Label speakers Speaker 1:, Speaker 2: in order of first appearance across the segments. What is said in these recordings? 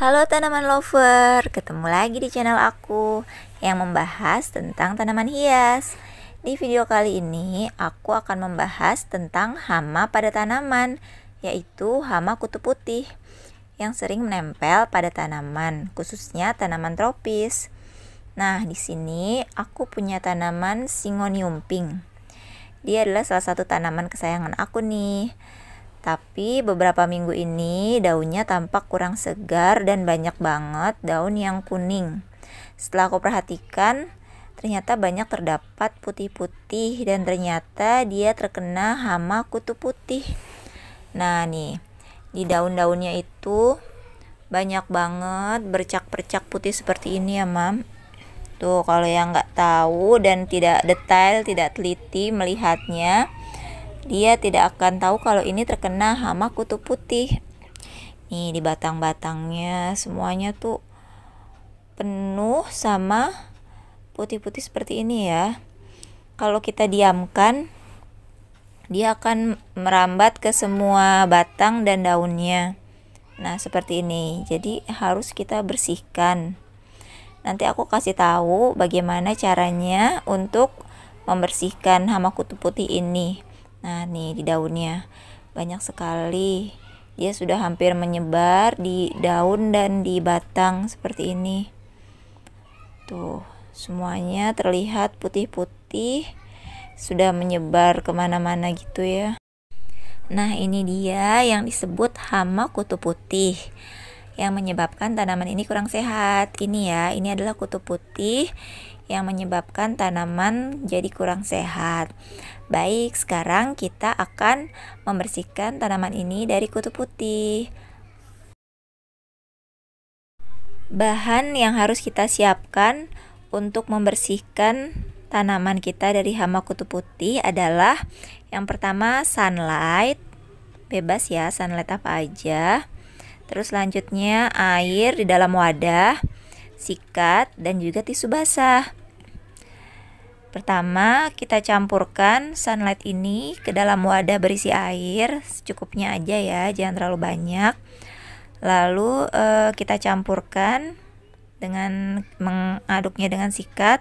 Speaker 1: Halo tanaman lover, ketemu lagi di channel aku yang membahas tentang tanaman hias. Di video kali ini aku akan membahas tentang hama pada tanaman, yaitu hama kutu putih yang sering menempel pada tanaman, khususnya tanaman tropis. Nah, di sini aku punya tanaman singonium pink. Dia adalah salah satu tanaman kesayangan aku nih. Tapi beberapa minggu ini daunnya tampak kurang segar dan banyak banget daun yang kuning. Setelah aku perhatikan, ternyata banyak terdapat putih-putih dan ternyata dia terkena hama kutu putih. Nah, nih, di daun-daunnya itu banyak banget bercak-bercak putih seperti ini ya, Mam. Tuh, kalau yang nggak tahu dan tidak detail, tidak teliti melihatnya, dia tidak akan tahu kalau ini terkena hama kutu putih. Nih di batang-batangnya semuanya tuh penuh sama putih-putih seperti ini ya. Kalau kita diamkan, dia akan merambat ke semua batang dan daunnya. Nah, seperti ini. Jadi harus kita bersihkan. Nanti aku kasih tahu bagaimana caranya untuk membersihkan hama kutu putih ini. Nah, nih di daunnya banyak sekali. Dia sudah hampir menyebar di daun dan di batang seperti ini. Tuh, semuanya terlihat putih-putih, sudah menyebar kemana-mana gitu ya. Nah, ini dia yang disebut hama kutu putih yang menyebabkan tanaman ini kurang sehat. Ini ya, ini adalah kutu putih yang menyebabkan tanaman jadi kurang sehat. Baik, sekarang kita akan membersihkan tanaman ini dari kutu putih. Bahan yang harus kita siapkan untuk membersihkan tanaman kita dari hama kutu putih adalah yang pertama sunlight bebas ya sunlight apa aja Terus selanjutnya air di dalam wadah, sikat dan juga tisu basah. Pertama, kita campurkan sunlight ini ke dalam wadah berisi air, secukupnya aja ya, jangan terlalu banyak. Lalu eh, kita campurkan dengan mengaduknya dengan sikat.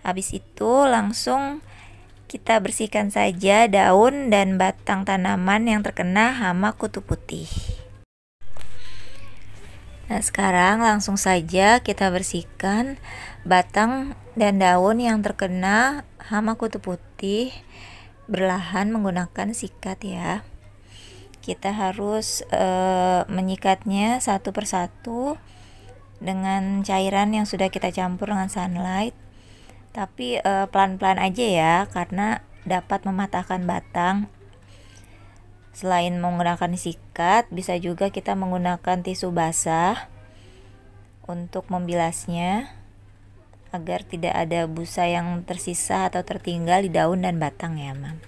Speaker 1: Habis itu langsung kita bersihkan saja daun dan batang tanaman yang terkena hama kutu putih. Nah, sekarang langsung saja kita bersihkan batang dan daun yang terkena hama kutu putih berlahan menggunakan sikat ya. Kita harus e, menyikatnya satu persatu dengan cairan yang sudah kita campur dengan sunlight. Tapi eh, pelan-pelan aja ya karena dapat mematahkan batang Selain menggunakan sikat, bisa juga kita menggunakan tisu basah untuk membilasnya agar tidak ada busa yang tersisa atau tertinggal di daun dan batang ya, Mam.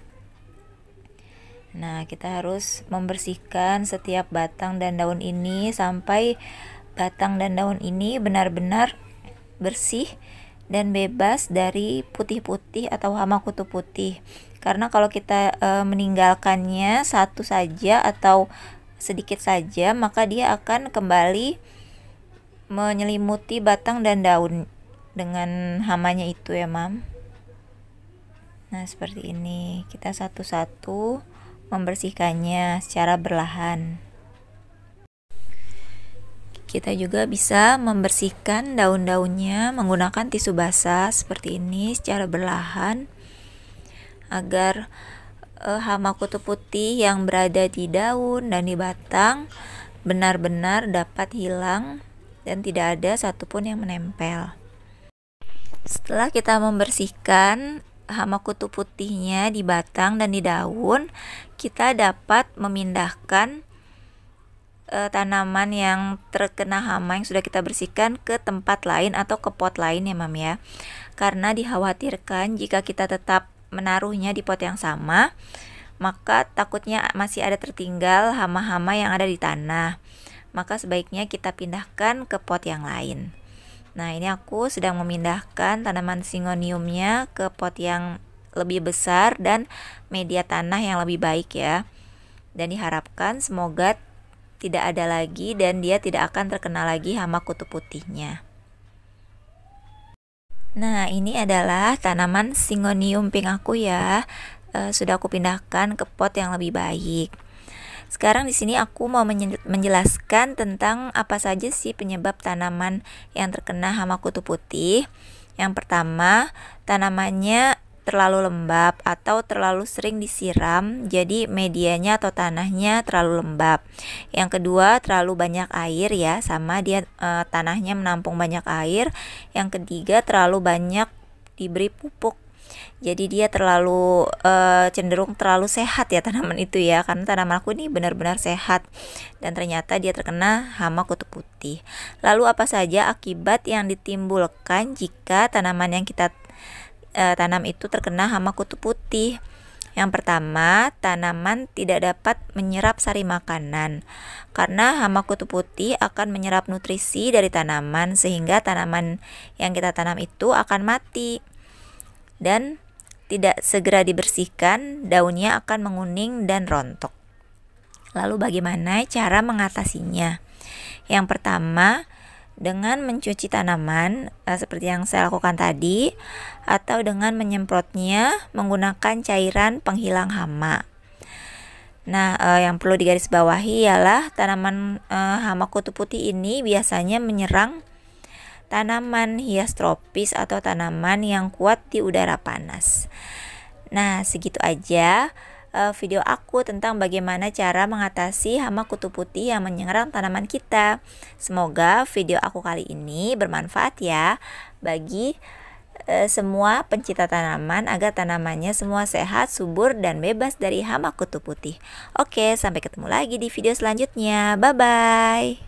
Speaker 1: Nah, kita harus membersihkan setiap batang dan daun ini sampai batang dan daun ini benar-benar bersih dan bebas dari putih-putih atau hama kutu putih karena kalau kita e, meninggalkannya satu saja atau sedikit saja maka dia akan kembali menyelimuti batang dan daun dengan hamanya itu ya mam nah seperti ini kita satu-satu membersihkannya secara berlahan kita juga bisa membersihkan daun-daunnya menggunakan tisu basah seperti ini secara berlahan agar eh, hama kutu putih yang berada di daun dan di batang benar-benar dapat hilang dan tidak ada satupun yang menempel. Setelah kita membersihkan hama kutu putihnya di batang dan di daun, kita dapat memindahkan e, tanaman yang terkena hama yang sudah kita bersihkan ke tempat lain atau ke pot lain ya, Mam ya. Karena dikhawatirkan jika kita tetap menaruhnya di pot yang sama, maka takutnya masih ada tertinggal hama-hama yang ada di tanah. Maka sebaiknya kita pindahkan ke pot yang lain. Nah, ini aku sedang memindahkan tanaman singoniumnya ke pot yang lebih besar dan media tanah yang lebih baik ya. Dan diharapkan semoga tidak ada lagi dan dia tidak akan terkena lagi hama kutu putihnya. Nah, ini adalah tanaman singonium pink aku ya. E, sudah aku pindahkan ke pot yang lebih baik. Sekarang di sini aku mau menjelaskan tentang apa saja sih penyebab tanaman yang terkena hama kutu putih. Yang pertama, tanamannya terlalu lembab atau terlalu sering disiram, jadi medianya atau tanahnya terlalu lembab. Yang kedua, terlalu banyak air ya, sama dia e, tanahnya menampung banyak air. Yang ketiga, terlalu banyak diberi pupuk jadi dia terlalu e, cenderung terlalu sehat ya tanaman itu ya karena tanaman aku ini benar-benar sehat dan ternyata dia terkena hama kutu putih lalu apa saja akibat yang ditimbulkan jika tanaman yang kita e, tanam itu terkena hama kutu putih. Yang pertama, tanaman tidak dapat menyerap sari makanan karena hama kutu putih akan menyerap nutrisi dari tanaman sehingga tanaman yang kita tanam itu akan mati. Dan tidak segera dibersihkan, daunnya akan menguning dan rontok. Lalu bagaimana cara mengatasinya? Yang pertama, dengan mencuci tanaman eh, seperti yang saya lakukan tadi atau dengan menyemprotnya menggunakan cairan penghilang hama. Nah, eh, yang perlu digarisbawahi ialah tanaman eh, hama kutu putih ini biasanya menyerang tanaman hias tropis atau tanaman yang kuat di udara panas. Nah, segitu aja uh, video aku tentang bagaimana cara mengatasi hama kutu putih yang menyerang tanaman kita. Semoga video aku kali ini bermanfaat ya bagi uh, semua pencinta tanaman agar tanamannya semua sehat, subur, dan bebas dari hama kutu putih. Oke, sampai ketemu lagi di video selanjutnya. Bye bye.